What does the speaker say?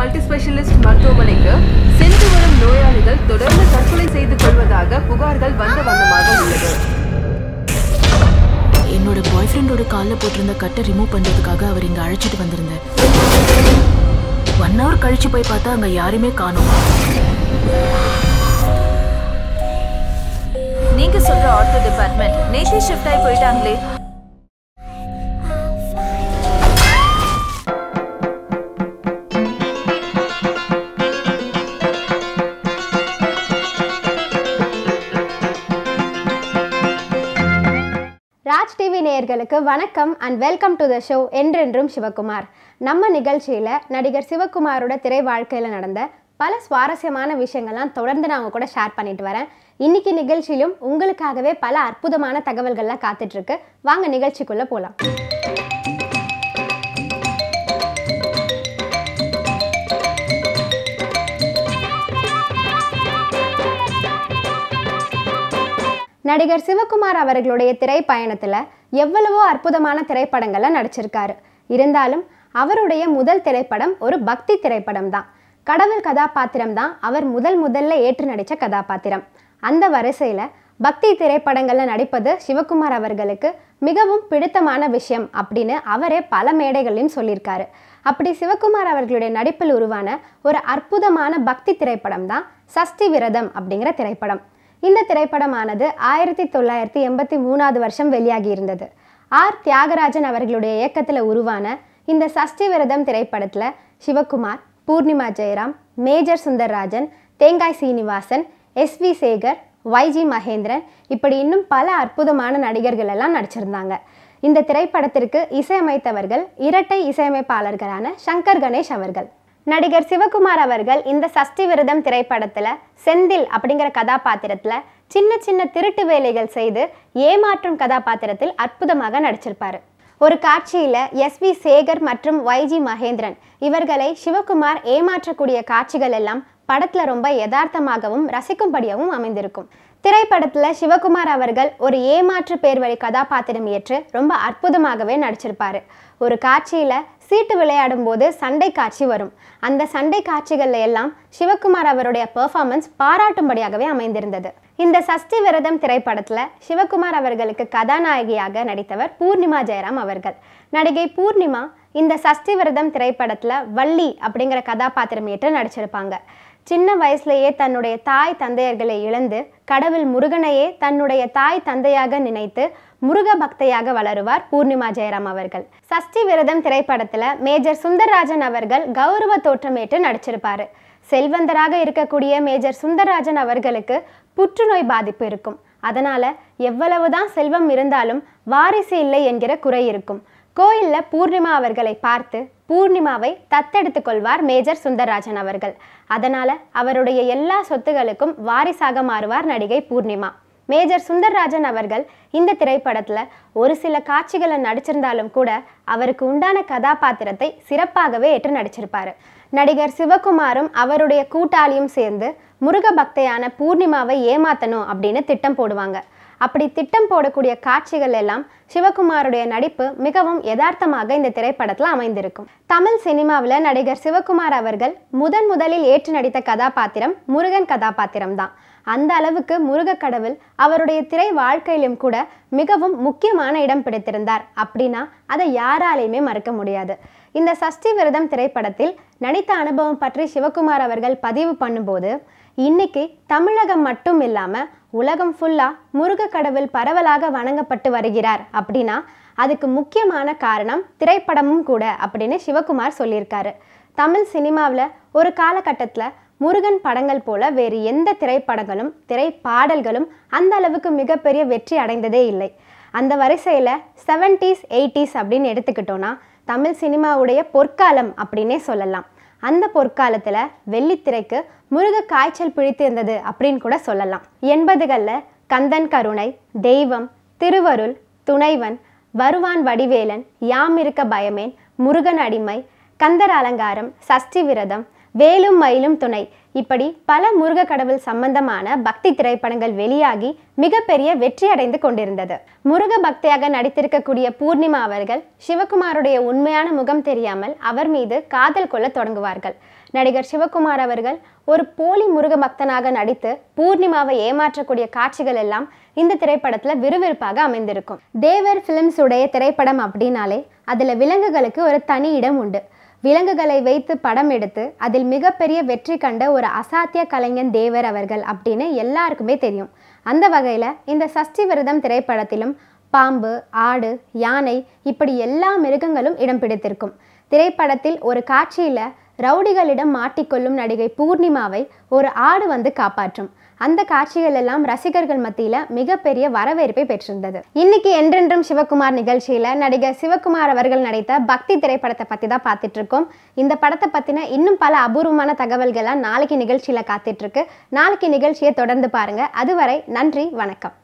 multi specialist மருத்துவமனைக்கு சென்று வரும் நோயாளிகள் தொடர்ந்து தற்கொலை செய்து கொள்வதாக புகார்கள் வந்த வந்தமாக உள்ளது என்னோட பாய் ஃப்ரெண்டோட காலில் போட்டிருந்த கட்டை ரிமூவ் பண்ணுறதுக்காக அவர் இங்கே அழைச்சிட்டு வந்திருந்தார் ஒன் ஹவர் கழிச்சு போய் பார்த்தா அங்கே யாருமே காணும் நீங்க சொல்ற ஆர்த்தோ டிபார்ட்மெண்ட் நேத்தி ஷிஃப்ட் ஆகி போயிட்டாங்களே நேர்களுக்கு வணக்கம் and welcome to the show என்றென்றும் சிவகுமார் நம்ம நிகழ்ச்சியில் நடிகர் சிவகுமாரோட திரை வாழ்க்கையில் நடந்த பல சுவாரஸ்யமான விஷயங்கள்லாம் தொடர்ந்து நான் உங்கள் கூட ஷேர் பண்ணிட்டு வரேன் இன்னைக்கு நிகழ்ச்சியிலும் உங்களுக்காகவே பல அற்புதமான தகவல்கள்லாம் காத்துட்ருக்கு வாங்க நிகழ்ச்சிக்குள்ளே போகலாம் நடிகர் சிவகுமார் அவர்களுடைய திரைப்பயணத்தில் எவ்வளவோ அற்புதமான திரைப்படங்களை நடிச்சிருக்காரு இருந்தாலும் அவருடைய முதல் திரைப்படம் ஒரு பக்தி திரைப்படம் தான் கடவுள் கதாபாத்திரம் தான் அவர் முதல் முதல்ல ஏற்று நடித்த கதாபாத்திரம் அந்த வரிசையில் பக்தி திரைப்படங்களில் நடிப்பது சிவகுமார் அவர்களுக்கு மிகவும் பிடித்தமான விஷயம் அப்படின்னு அவரே பல மேடைகளையும் சொல்லியிருக்காரு அப்படி சிவகுமார் அவர்களுடைய நடிப்பில் உருவான ஒரு அற்புதமான பக்தி திரைப்படம் தான் சஷ்டி விரதம் அப்படிங்கிற திரைப்படம் இந்த திரைப்படமானது ஆயிரத்தி தொள்ளாயிரத்தி எண்பத்தி மூணாவது வருஷம் வெளியாகியிருந்தது ஆர் தியாகராஜன் அவர்களுடைய இயக்கத்தில் உருவான இந்த சஷ்டி விரதம் திரைப்படத்தில் Sivakumar Poornima Jayaram Major Sundarrajan Thengai Srinivasan S V Sekhar Y G Mahendran இப்படி இன்னும் பல அற்புதமான நடிகர்கள் எல்லாம் நடிச்சிருந்தாங்க இந்த திரைப்படத்திற்கு இசையமைத்தவர்கள் இரட்டை இசையமைப்பாளர்களான சங்கர் கணேஷ் அவர்கள் நடிகர் சிவகுமார் அவர்கள் இந்த சஷ்டி விரதம் திரைப்படத்தில் செந்தில் அப்படிங்கிற கதாபாத்திரத்தில் சின்ன சின்ன திருட்டு வேலைகள் செய்து ஏமாற்றும் கதாபாத்திரத்தில் அற்புதமாக நடிச்சிருப்பார் ஒரு காட்சியில் எஸ் வி சேகர் மற்றும் ஜி மகேந்திரன் இவர்களை சிவகுமார் ஏமாற்றக்கூடிய காட்சிகள் எல்லாம் படத்தில் ரொம்ப யதார்த்தமாகவும் ரசிக்கும்படியாகவும் அமைந்திருக்கும் திரைப்படத்தில் சிவகுமார் அவர்கள் ஒரு ஏமாற்று பேர் வழி கதாபாத்திரம் ஏற்று ரொம்ப அற்புதமாகவே நடிச்சிருப்பார் ஒரு காட்சியில் சீட்டு விளையாடும் போது சண்டை காட்சி வரும் அந்த சண்டை காட்சிகளில் எல்லாம் சிவகுமார் அவருடைய பெர்ஃபார்மன்ஸ் பாராட்டும்படியாகவே அமைந்திருந்தது இந்த சஷ்டி விரதம் திரைப்படத்தில் சிவகுமார் அவர்களுக்கு கதாநாயகியாக நடித்தவர் பூர்ணிமா ஜெயராம் அவர்கள் நடிகை பூர்ணிமா இந்த சஷ்டி விரதம் திரைப்படத்தில் வள்ளி அப்படிங்கிற கதாபாத்திரம் ஏற்று நடிச்சிருப்பாங்க சின்ன வயசுலேயே தன்னுடைய தாய் தந்தையர்களை இழந்து கடவுள் முருகனையே தன்னுடைய தாய் தந்தையாக நினைத்து முருக பக்தையாக வளருவார் பூர்ணிமா ஜெயராம் அவர்கள் சஷ்டி விரதம் திரைப்படத்தில் மேஜர் சுந்தரராஜன் அவர்கள் கௌரவ தோற்றமேற்று நடிச்சிருப்பாரு செல்வந்தராக இருக்கக்கூடிய மேஜர் சுந்தரராஜன் அவர்களுக்கு புற்றுநோய் பாதிப்பு இருக்கும் அதனால் எவ்வளவுதான் செல்வம் இருந்தாலும் வாரிசு இல்லை என்கிற குறை இருக்கும் கோயிலில் பூர்ணிமா அவர்களை பார்த்து பூர்ணிமாவை தத்தெடுத்து கொள்வார் மேஜர் சுந்தரராஜன் அவர்கள் அதனால் அவருடைய எல்லா சொத்துகளுக்கும் வாரிசாக மாறுவார் நடிகை பூர்ணிமா மேஜர் சுந்தர்ராஜன் அவர்கள் இந்த திரைப்படத்தில் ஒரு சில காட்சிகளை நடிச்சிருந்தாலும் கூட அவருக்கு உண்டான கதாபாத்திரத்தை சிறப்பாகவே ஏற்று நடிச்சிருப்பார் நடிகர் சிவகுமாரும் அவருடைய கூட்டாளியும் சேர்ந்து முருக பக்தையான பூர்ணிமாவை ஏமாத்தணும் அப்படின்னு திட்டம் போடுவாங்க அப்படி திட்டம் போடக்கூடிய காட்சிகள் எல்லாம் சிவகுமாருடைய நடிப்பு மிகவும் யதார்த்தமாக இந்த திரைப்படத்தில் அமைந்திருக்கும் தமிழ் சினிமாவில் நடிகர் சிவகுமார் அவர்கள் முதன் முதலில் ஏற்று நடித்த கதாபாத்திரம் முருகன் கதாபாத்திரம் தான் அந்த அளவுக்கு முருக கடவுள் அவருடைய திரை வாழ்க்கையிலும் கூட மிகவும் முக்கியமான இடம் பிடித்திருந்தார் அப்படின்னா அதை யாராலையுமே மறுக்க முடியாது இந்த சஷ்டி விரதம் திரைப்படத்தில் நடித்த அனுபவம் பற்றி சிவகுமார் அவர்கள் பதிவு பண்ணும்போது இன்னைக்கு தமிழகம் மட்டும் இல்லாமல் உலகம் ஃபுல்லாக முருக கடவுள் பரவலாக வணங்கப்பட்டு வருகிறார் அப்படின்னா அதுக்கு முக்கியமான காரணம் திரைப்படமும் கூட அப்படின்னு சிவகுமார் சொல்லியிருக்காரு தமிழ் சினிமாவில் ஒரு காலகட்டத்தில் முருகன் படங்கள் போல வேறு எந்த திரைப்படங்களும் திரைப்பாடல்களும் அந்த அளவுக்கு மிகப்பெரிய வெற்றி அடைந்ததே இல்லை அந்த வரிசையில் செவன்டீஸ் எயிட்டிஸ் அப்படின்னு எடுத்துக்கிட்டோன்னா தமிழ் சினிமாவுடைய பொற்காலம் அப்படின்னே சொல்லலாம் அந்த பொற்காலத்தில் வெள்ளித்திரைக்கு முருக காய்ச்சல் பிழித்து இருந்தது அப்படின்னு கூட சொல்லலாம் எண்பதுகளில் கந்தன் கருணை தெய்வம் திருவருள் துணைவன் வருவான் வடிவேலன் யாம் இருக்க பயமேன் முருகன் அடிமை கந்தர் அலங்காரம் சஷ்டி விரதம் வேலும் மயிலும் துணை இப்படி பல முருக கடவுள் சம்பந்தமான பக்தி திரைப்படங்கள் வெளியாகி மிகப்பெரிய வெற்றி அடைந்து கொண்டிருந்தது முருக பக்தியாக நடித்திருக்கக்கூடிய பூர்ணிமா அவர்கள் சிவகுமாருடைய உண்மையான முகம் தெரியாமல் அவர் மீது காதல் கொள்ள தொடங்குவார்கள் நடிகர் சிவகுமார் அவர்கள் ஒரு போலி முருக பக்தனாக நடித்து பூர்ணிமாவை ஏமாற்றக்கூடிய காட்சிகள் எல்லாம் இந்த திரைப்படத்தில் விறுவிறுப்பாக அமைந்திருக்கும் தேவர் பிலிம்ஸ் உடைய திரைப்படம் அப்படின்னாலே அதில் விலங்குகளுக்கு ஒரு தனி இடம் உண்டு விலங்குகளை வைத்து படம் எடுத்து அதில் மிகப்பெரிய வெற்றி கண்ட ஒரு அசாத்திய கலைஞன் தேவர் அவர்கள் அப்படின்னு எல்லாருக்குமே தெரியும் அந்த வகையில் இந்த சஷ்டி விரதம் திரைப்படத்திலும் பாம்பு ஆடு யானை இப்படி எல்லா மிருகங்களும் இடம் பிடித்திருக்கும் திரைப்படத்தில் ஒரு காட்சியில் ரவுடிகளிடம் மாட்டிக்கொள்ளும் நடிகை பூர்ணிமாவை ஒரு ஆடு வந்து காப்பாற்றும் அந்த காட்சிகள் எல்லாம் ரசிகர்கள் மத்தியில் மிகப்பெரிய வரவேற்பை பெற்றிருந்தது இன்னைக்கு என்றென்றும் சிவகுமார் நிகழ்ச்சியில் நடிகர் சிவகுமார் அவர்கள் நடித்த பக்தி திரைப்படத்தை பற்றி தான் பார்த்துட்டு இருக்கோம் இந்த படத்தை பற்றின இன்னும் பல அபூர்வமான தகவல்கள்லாம் நாளைக்கு நிகழ்ச்சியில் காத்துட்ருக்கு நாளைக்கு நிகழ்ச்சியை தொடர்ந்து பாருங்கள் அதுவரை நன்றி வணக்கம்